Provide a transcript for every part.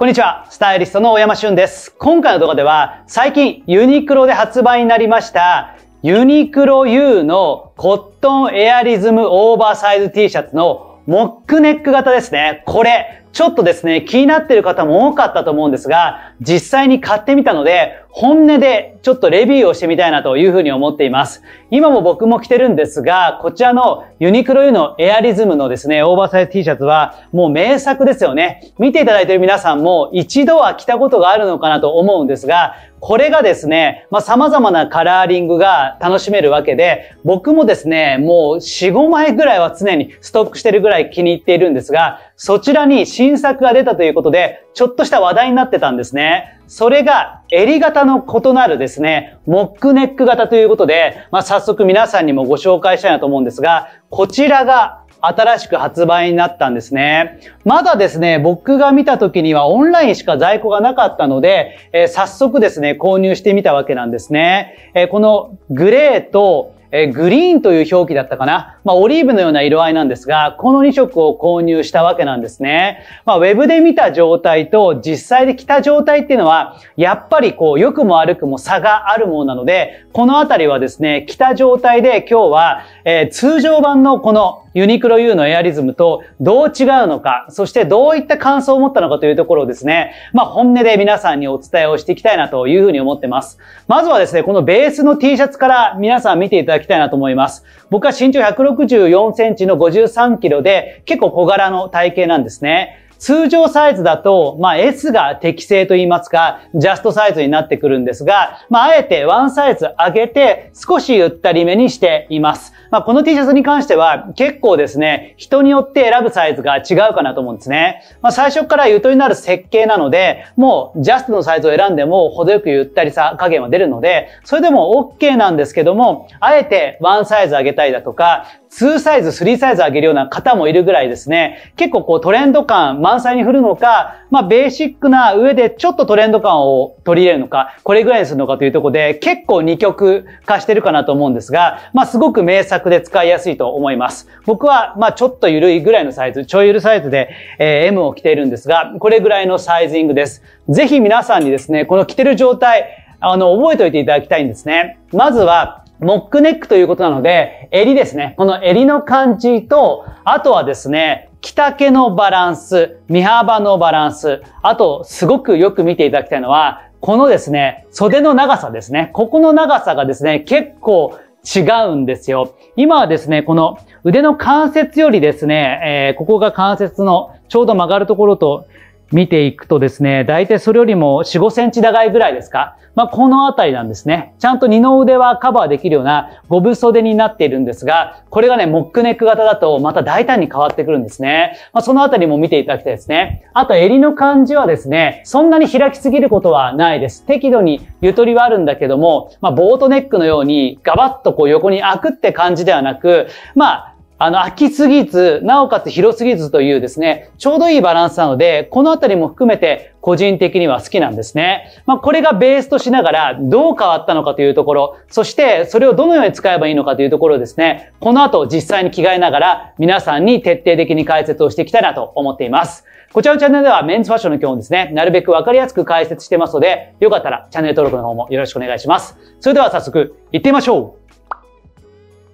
こんにちは、スタイリストの大山俊です。今回の動画では、最近ユニクロで発売になりました、ユニクロ U のコットンエアリズムオーバーサイズ T シャツのモックネック型ですね。これ、ちょっとですね、気になってる方も多かったと思うんですが、実際に買ってみたので、本音でちょっとレビューをしてみたいなというふうに思っています。今も僕も着てるんですが、こちらのユニクロ U のエアリズムのですね、オーバーサイズ T シャツはもう名作ですよね。見ていただいている皆さんも一度は着たことがあるのかなと思うんですが、これがですね、まあ、様々なカラーリングが楽しめるわけで、僕もですね、もう4、5枚ぐらいは常にストックしてるぐらい気に入っているんですが、そちらに新作が出たということで、ちょっとした話題になってたんですね。それが襟型の異なるですね、モックネック型ということで、まあ、早速皆さんにもご紹介したいなと思うんですが、こちらが新しく発売になったんですね。まだですね、僕が見た時にはオンラインしか在庫がなかったので、えー、早速ですね、購入してみたわけなんですね。えー、このグレーとえー、グリーンという表記だったかな。まあ、オリーブのような色合いなんですが、この2色を購入したわけなんですね。まあ、ウェブで見た状態と実際で着た状態っていうのは、やっぱりこう、良くも悪くも差があるものなので、このあたりはですね、着た状態で今日は、えー、通常版のこのユニクロ U のエアリズムとどう違うのか、そしてどういった感想を持ったのかというところをですね、まあ本音で皆さんにお伝えをしていきたいなというふうに思ってます。まずはですね、このベースの T シャツから皆さん見ていただきたいなと思います。僕は身長164センチの53キロで結構小柄の体型なんですね。通常サイズだと、まあ、S が適正と言いますか、ジャストサイズになってくるんですが、まあ、あえてワンサイズ上げて、少しゆったりめにしています。まあ、この T シャツに関しては結構ですね、人によって選ぶサイズが違うかなと思うんですね。まあ、最初からゆとりのある設計なので、もうジャストのサイズを選んでも程よくゆったりさ加減は出るので、それでも OK なんですけども、あえて1サイズ上げたいだとか、2サイズ、3サイズ上げるような方もいるぐらいですね、結構こうトレンド感満載に振るのか、まあベーシックな上でちょっとトレンド感を取り入れるのか、これぐらいにするのかというところで、結構2極化してるかなと思うんですが、まあすごく名作で使いやすいと思います。僕は、まあちょっと緩いぐらいのサイズ、ちょい緩サイズで、えー、M を着ているんですが、これぐらいのサイズングです。ぜひ皆さんにですね、この着てる状態、あの、覚えておいていただきたいんですね。まずは、モックネックということなので、襟ですね。この襟の感じと、あとはですね、着丈のバランス、身幅のバランス、あと、すごくよく見ていただきたいのは、このですね、袖の長さですね。ここの長さがですね、結構違うんですよ。今はですね、この腕の関節よりですね、えー、ここが関節のちょうど曲がるところと見ていくとですね、大体それよりも4、5センチ長いぐらいですか。まあ、このあたりなんですね。ちゃんと二の腕はカバーできるような5分袖になっているんですが、これがね、モックネック型だとまた大胆に変わってくるんですね。まあ、そのあたりも見ていただきたいですね。あと、襟の感じはですね、そんなに開きすぎることはないです。適度にゆとりはあるんだけども、まあ、ボートネックのようにガバッとこう横に開くって感じではなく、まあ、あの、飽きすぎず、なおかつ広すぎずというですね、ちょうどいいバランスなので、このあたりも含めて個人的には好きなんですね。まあ、これがベースとしながら、どう変わったのかというところ、そしてそれをどのように使えばいいのかというところですね、この後実際に着替えながら、皆さんに徹底的に解説をしていきたいなと思っています。こちらのチャンネルではメンズファッションの基本ですね、なるべくわかりやすく解説してますので、よかったらチャンネル登録の方もよろしくお願いします。それでは早速、行ってみましょう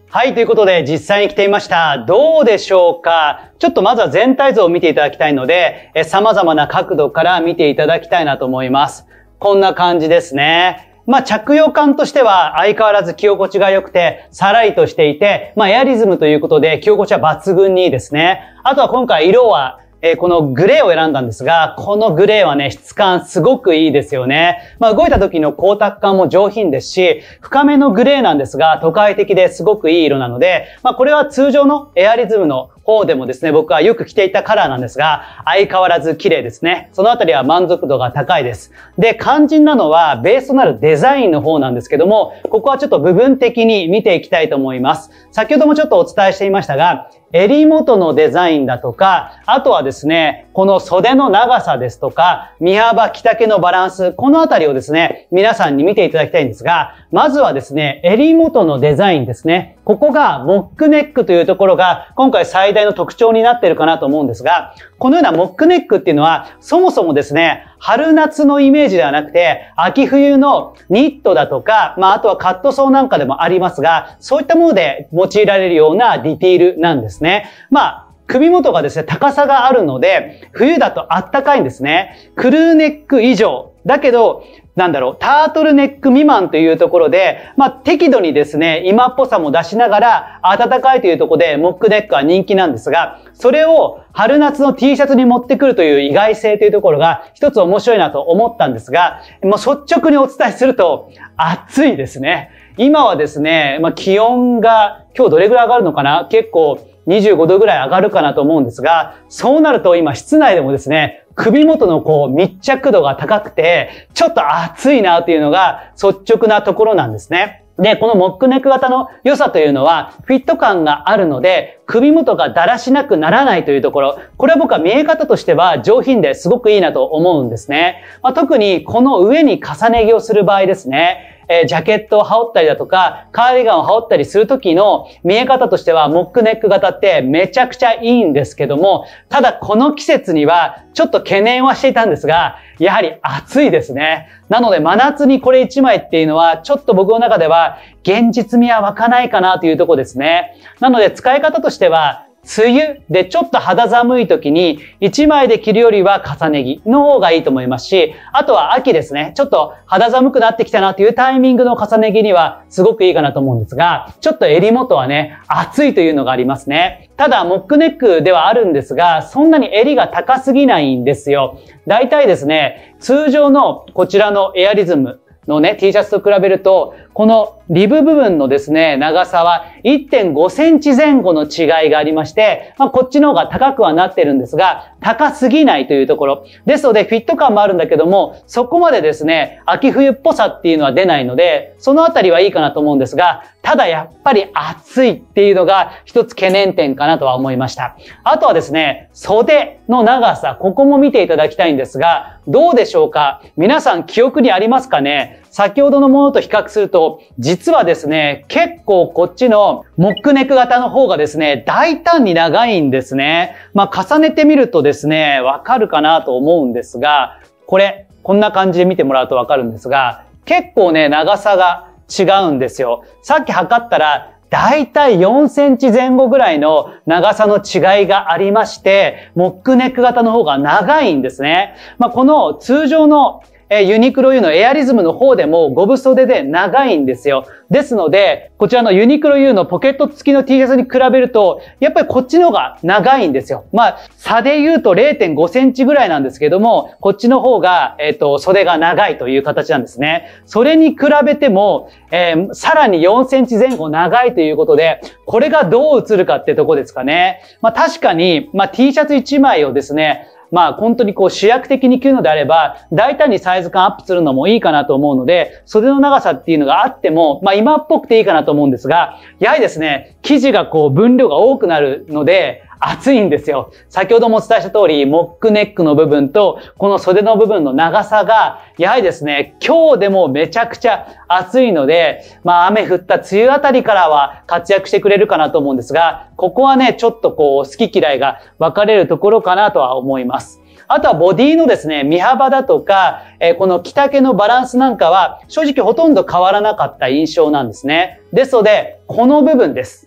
はい、ということで実際に来ていました。どうでしょうかちょっとまずは全体像を見ていただきたいので、え様々な角度から見ていただきたいなと思います。こんな感じですね。まあ、着用感としては相変わらず着心地が良くて、さらりとしていて、まあ、エアリズムということで着心地は抜群にいいですね。あとは今回色はえー、このグレーを選んだんですが、このグレーはね、質感すごくいいですよね。まあ、動いた時の光沢感も上品ですし、深めのグレーなんですが、都会的ですごくいい色なので、まあ、これは通常のエアリズムの方でもですね、僕はよく着ていたカラーなんですが、相変わらず綺麗ですね。そのあたりは満足度が高いです。で、肝心なのは、ベースとなるデザインの方なんですけども、ここはちょっと部分的に見ていきたいと思います。先ほどもちょっとお伝えしていましたが、襟元のデザインだとか、あとはですね、この袖の長さですとか、身幅、着丈のバランス、このあたりをですね、皆さんに見ていただきたいんですが、まずはですね、襟元のデザインですね。ここがモックネックというところが、今回最大の特徴になっているかなと思うんですが、このようなモックネックっていうのは、そもそもですね、春夏のイメージではなくて、秋冬のニットだとか、まあ、あとはカットソーなんかでもありますが、そういったもので用いられるようなディティールなんですね。まあ、首元がですね、高さがあるので、冬だとあったかいんですね。クルーネック以上だけど、なんだろう、タートルネック未満というところで、まあ、適度にですね、今っぽさも出しながら、暖かいというところで、モックネックは人気なんですが、それを春夏の T シャツに持ってくるという意外性というところが、一つ面白いなと思ったんですが、もう率直にお伝えすると、暑いですね。今はですね、まあ、気温が今日どれぐらい上がるのかな結構25度ぐらい上がるかなと思うんですが、そうなると今室内でもですね、首元のこう密着度が高くて、ちょっと暑いなというのが率直なところなんですね。で、このモックネック型の良さというのは、フィット感があるので、首元がだらしなくならないというところ、これは僕は見え方としては上品ですごくいいなと思うんですね。まあ、特にこの上に重ね着をする場合ですね。えー、ジャケットを羽織ったりだとか、カーディガンを羽織ったりする時の見え方としては、モックネック型ってめちゃくちゃいいんですけども、ただこの季節にはちょっと懸念はしていたんですが、やはり暑いですね。なので真夏にこれ1枚っていうのは、ちょっと僕の中では現実味は湧かないかなというとこですね。なので使い方としては、梅雨でちょっと肌寒い時に1枚で着るよりは重ね着の方がいいと思いますし、あとは秋ですね。ちょっと肌寒くなってきたなというタイミングの重ね着にはすごくいいかなと思うんですが、ちょっと襟元はね、暑いというのがありますね。ただ、モックネックではあるんですが、そんなに襟が高すぎないんですよ。大体ですね、通常のこちらのエアリズムのね、T シャツと比べると、このリブ部分のですね、長さは1.5センチ前後の違いがありまして、まあ、こっちの方が高くはなってるんですが、高すぎないというところ。ですので、フィット感もあるんだけども、そこまでですね、秋冬っぽさっていうのは出ないので、そのあたりはいいかなと思うんですが、ただやっぱり暑いっていうのが一つ懸念点かなとは思いました。あとはですね、袖の長さ、ここも見ていただきたいんですが、どうでしょうか皆さん記憶にありますかね先ほどのものと比較すると、実はですね、結構こっちのモックネック型の方がですね、大胆に長いんですね。まあ、重ねてみるとですね、わかるかなと思うんですが、これ、こんな感じで見てもらうとわかるんですが、結構ね、長さが違うんですよ。さっき測ったら、だいたい4センチ前後ぐらいの長さの違いがありまして、モックネック型の方が長いんですね。まあ、この通常のえユニクロ U のエアリズムの方でも5分袖で長いんですよ。ですので、こちらのユニクロ U のポケット付きの T シャツに比べると、やっぱりこっちの方が長いんですよ。まあ、差で言うと0.5センチぐらいなんですけども、こっちの方が、えっ、ー、と、袖が長いという形なんですね。それに比べても、えー、さらに4センチ前後長いということで、これがどう映るかってとこですかね。まあ、確かに、まあ、T シャツ1枚をですね、まあ本当にこう主役的に着るのであれば、大胆にサイズ感アップするのもいいかなと思うので、袖の長さっていうのがあっても、まあ今っぽくていいかなと思うんですが、やはりですね、生地がこう分量が多くなるので、暑いんですよ。先ほどもお伝えした通り、モックネックの部分と、この袖の部分の長さが、やはりですね、今日でもめちゃくちゃ暑いので、まあ雨降った梅雨あたりからは活躍してくれるかなと思うんですが、ここはね、ちょっとこう、好き嫌いが分かれるところかなとは思います。あとはボディのですね、身幅だとか、えー、この着丈のバランスなんかは、正直ほとんど変わらなかった印象なんですね。ですので、この部分です。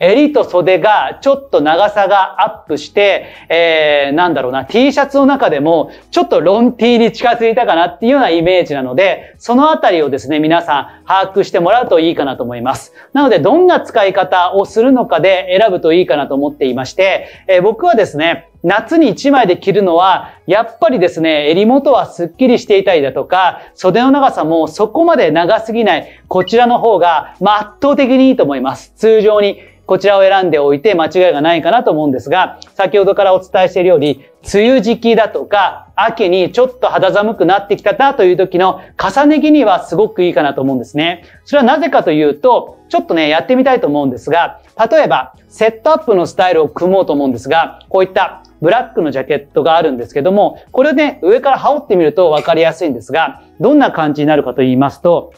襟と袖がちょっと長さがアップして、えー、なんだろうな、T シャツの中でもちょっとロン T に近づいたかなっていうようなイメージなので、そのあたりをですね、皆さん把握してもらうといいかなと思います。なので、どんな使い方をするのかで選ぶといいかなと思っていまして、えー、僕はですね、夏に1枚で着るのは、やっぱりですね、襟元はスッキリしていたりだとか、袖の長さもそこまで長すぎない、こちらの方が、圧倒的にいいと思います。通常にこちらを選んでおいて間違いがないかなと思うんですが、先ほどからお伝えしているように、梅雨時期だとか、秋にちょっと肌寒くなってきたなという時の重ね着にはすごくいいかなと思うんですね。それはなぜかというと、ちょっとね、やってみたいと思うんですが、例えば、セットアップのスタイルを組もうと思うんですが、こういったブラックのジャケットがあるんですけども、これをね、上から羽織ってみると分かりやすいんですが、どんな感じになるかと言いますと、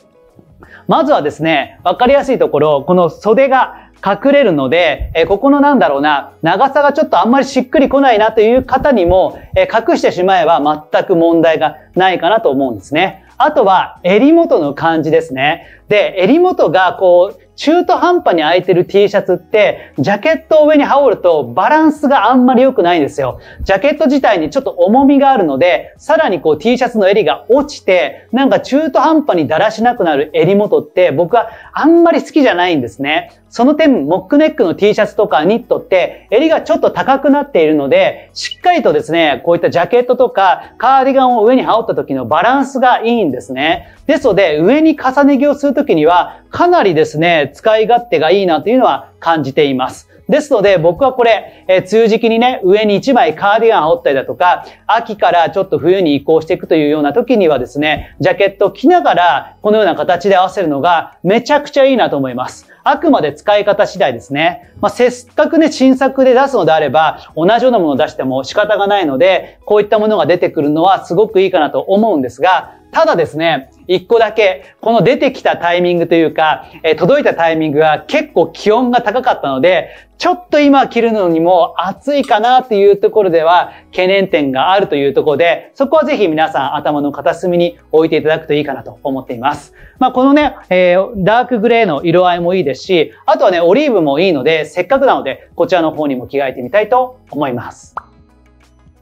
まずはですね、分かりやすいところ、この袖が隠れるので、えここのなんだろうな、長さがちょっとあんまりしっくりこないなという方にも、え隠してしまえば全く問題がないかなと思うんですね。あとは、襟元の感じですね。で、襟元がこう、中途半端に空いてる T シャツって、ジャケットを上に羽織るとバランスがあんまり良くないんですよ。ジャケット自体にちょっと重みがあるので、さらにこう T シャツの襟が落ちて、なんか中途半端にだらしなくなる襟元って僕はあんまり好きじゃないんですね。その点、モックネックの T シャツとかニットって、襟がちょっと高くなっているので、しっかりとですね、こういったジャケットとか、カーディガンを上に羽織った時のバランスがいいんですね。ですので、上に重ね着をするときには、かなりですね、使い勝手がいいなというのは感じています。ですので、僕はこれ、えー、梅雨時期にね、上に1枚カーディガンを折ったりだとか、秋からちょっと冬に移行していくというような時にはですね、ジャケットを着ながら、このような形で合わせるのが、めちゃくちゃいいなと思います。あくまで使い方次第ですね。まあ、せっかくね、新作で出すのであれば、同じようなものを出しても仕方がないので、こういったものが出てくるのはすごくいいかなと思うんですが、ただですね、一個だけ、この出てきたタイミングというか、え届いたタイミングが結構気温が高かったので、ちょっと今着るのにも暑いかなっていうところでは懸念点があるというところで、そこはぜひ皆さん頭の片隅に置いていただくといいかなと思っています。まあ、このね、えー、ダークグレーの色合いもいいですし、あとはね、オリーブもいいので、せっかくなので、こちらの方にも着替えてみたいと思います。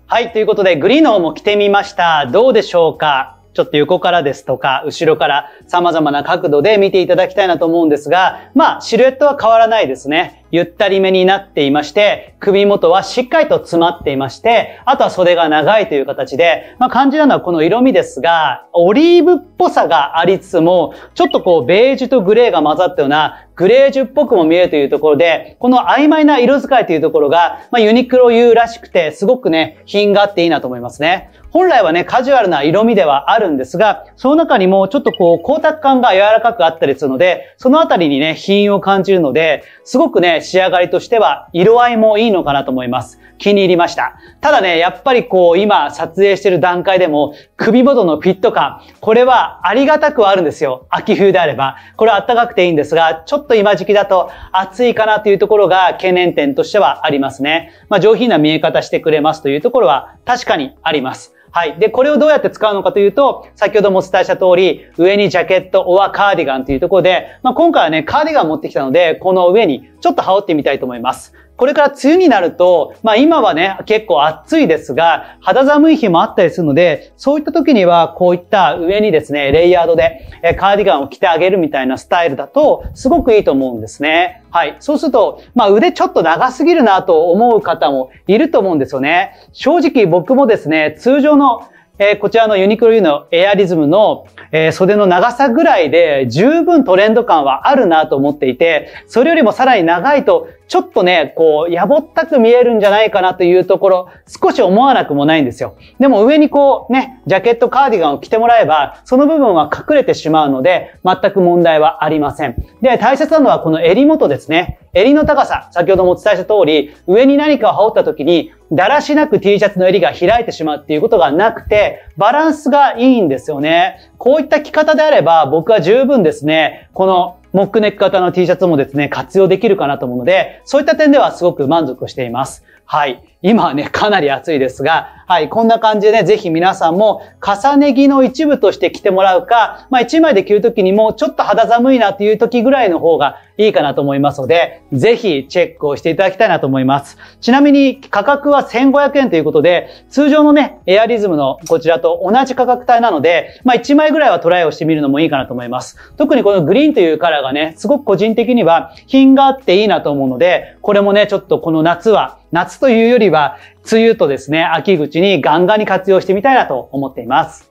はい、ということで、グリーンの方も着てみました。どうでしょうかちょっと横からですとか、後ろから様々な角度で見ていただきたいなと思うんですが、まあ、シルエットは変わらないですね。ゆったりめになっていまして、首元はしっかりと詰まっていまして、あとは袖が長いという形で、まあ、感じなのはこの色味ですが、オリーブっぽさがありつつも、ちょっとこう、ベージュとグレーが混ざったような、グレージュっぽくも見えるというところで、この曖昧な色使いというところが、まあ、ユニクロ U らしくて、すごくね、品があっていいなと思いますね。本来はね、カジュアルな色味ではあるんですが、その中にもちょっとこう、光沢感が柔らかくあったりするので、そのあたりにね、品を感じるので、すごくね、仕上がりとしては、色合いもいいのかなと思います。気に入りました。ただね、やっぱりこう、今撮影してる段階でも、首元のフィット感、これはありがたくはあるんですよ。秋冬であれば。これは暖かくていいんですが、ちょっと今時期だと暑いかなというところが懸念点としてはありますね。まあ、上品な見え方してくれますというところは確かにあります。はい。で、これをどうやって使うのかというと、先ほどもお伝えした通り、上にジャケット、オアカーディガンというところで、まあ、今回はね、カーディガン持ってきたので、この上にちょっと羽織ってみたいと思います。これから梅雨になると、まあ今はね、結構暑いですが、肌寒い日もあったりするので、そういった時にはこういった上にですね、レイヤードでカーディガンを着てあげるみたいなスタイルだと、すごくいいと思うんですね。はい。そうすると、まあ腕ちょっと長すぎるなと思う方もいると思うんですよね。正直僕もですね、通常のえー、こちらのユニクロ U のエアリズムの、えー、袖の長さぐらいで十分トレンド感はあるなと思っていて、それよりもさらに長いとちょっとね、こう、やぼったく見えるんじゃないかなというところ、少し思わなくもないんですよ。でも上にこう、ね、ジャケット、カーディガンを着てもらえば、その部分は隠れてしまうので、全く問題はありません。で、大切なのはこの襟元ですね。襟の高さ、先ほどもお伝えした通り、上に何かを羽織った時に、だらしなく T シャツの襟が開いてしまうっていうことがなくて、バランスがいいんですよね。こういった着方であれば、僕は十分ですね、このモックネック型の T シャツもですね、活用できるかなと思うので、そういった点ではすごく満足しています。はい。今はね、かなり暑いですが、はい、こんな感じでね、ぜひ皆さんも重ね着の一部として着てもらうか、まあ一枚で着るときにもちょっと肌寒いなっていうときぐらいの方がいいかなと思いますので、ぜひチェックをしていただきたいなと思います。ちなみに価格は1500円ということで、通常のね、エアリズムのこちらと同じ価格帯なので、まあ1枚ぐらいはトライをしてみるのもいいかなと思います。特にこのグリーンというカラーがね、すごく個人的には品があっていいなと思うので、これもね、ちょっとこの夏は、夏というよりは、梅雨とですね、秋口にガンガンに活用してみたいなと思っています。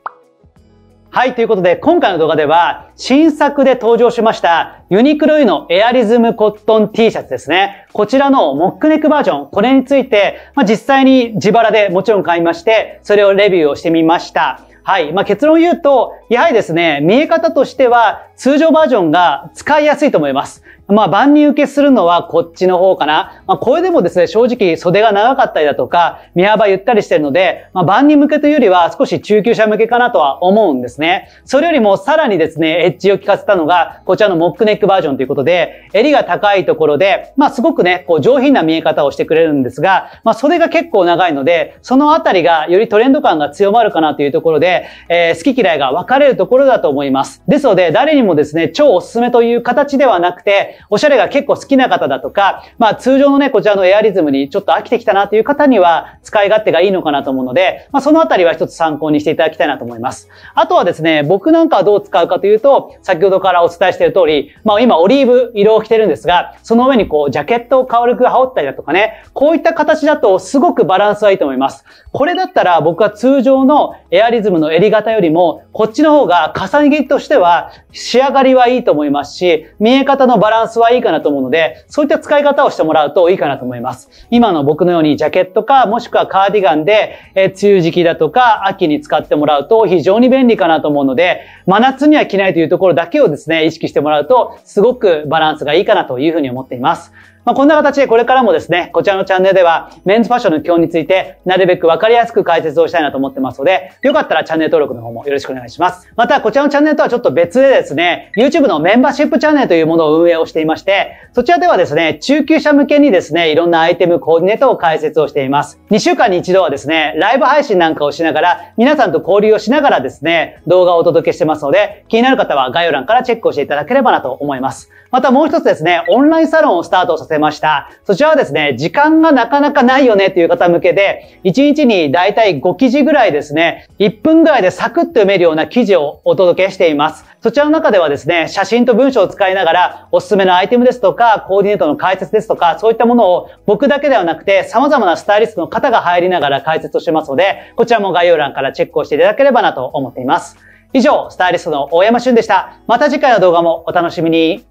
はい、ということで、今回の動画では、新作で登場しました、ユニクロイのエアリズムコットン T シャツですね。こちらのモックネックバージョン、これについて、まあ、実際に自腹でもちろん買いまして、それをレビューをしてみました。はい。まあ、結論を言うと、やはりですね、見え方としては、通常バージョンが使いやすいと思います。まあ、万人受けするのはこっちの方かな。まあ、これでもですね、正直袖が長かったりだとか、身幅ゆったりしてるので、まあ、万人向けというよりは少し中級者向けかなとは思うんですね。それよりもさらにですね、エッジを効かせたのが、こちらのモックネックバージョンということで、襟が高いところで、まあ、すごくね、こう上品な見え方をしてくれるんですが、まあ、袖が結構長いので、そのあたりがよりトレンド感が強まるかなというところで、えー、好き嫌いが分かれるところだと思います。ですので、誰にもですね、超おすすめという形ではなくて、おしゃれが結構好きな方だとか、まあ通常のね、こちらのエアリズムにちょっと飽きてきたなという方には使い勝手がいいのかなと思うので、まあそのあたりは一つ参考にしていただきたいなと思います。あとはですね、僕なんかはどう使うかというと、先ほどからお伝えしている通り、まあ今オリーブ色を着てるんですが、その上にこうジャケットを軽く羽織ったりだとかね、こういった形だとすごくバランスはいいと思います。これだったら僕は通常のエアリズムの襟型よりも、こっちの方が重ね着としては仕上がりはいいと思いますし、見え方のバランススはいいかなと思うので、そういった使い方をしてもらうといいかなと思います。今の僕のようにジャケットか、もしくはカーディガンで、えー、梅雨時期だとか、秋に使ってもらうと非常に便利かなと思うので、真夏には着ないというところだけをですね、意識してもらうと、すごくバランスがいいかなというふうに思っています。まあ、こんな形でこれからもですね、こちらのチャンネルでは、メンズファッションの基本について、なるべくわかりやすく解説をしたいなと思ってますので、よかったらチャンネル登録の方もよろしくお願いします。また、こちらのチャンネルとはちょっと別でですね、YouTube のメンバーシップチャンネルというものを運営をしていまして、そちらではですね、中級者向けにですね、いろんなアイテムコーディネートを解説をしています。2週間に一度はですね、ライブ配信なんかをしながら、皆さんと交流をしながらですね、動画をお届けしてますので、気になる方は概要欄からチェックをしていただければなと思います。またもう一つですね、オンラインサロンをスタートさせました。そちらはですね、時間がなかなかないよねっていう方向けで、1日にだいたい5記事ぐらいですね、1分ぐらいでサクッと読めるような記事をお届けしています。そちらの中ではですね、写真と文章を使いながら、おすすめのアイテムですとか、コーディネートの解説ですとか、そういったものを僕だけではなくて、様々なスタイリストの方が入りながら解説をしてますので、こちらも概要欄からチェックをしていただければなと思っています。以上、スタイリストの大山俊でした。また次回の動画もお楽しみに。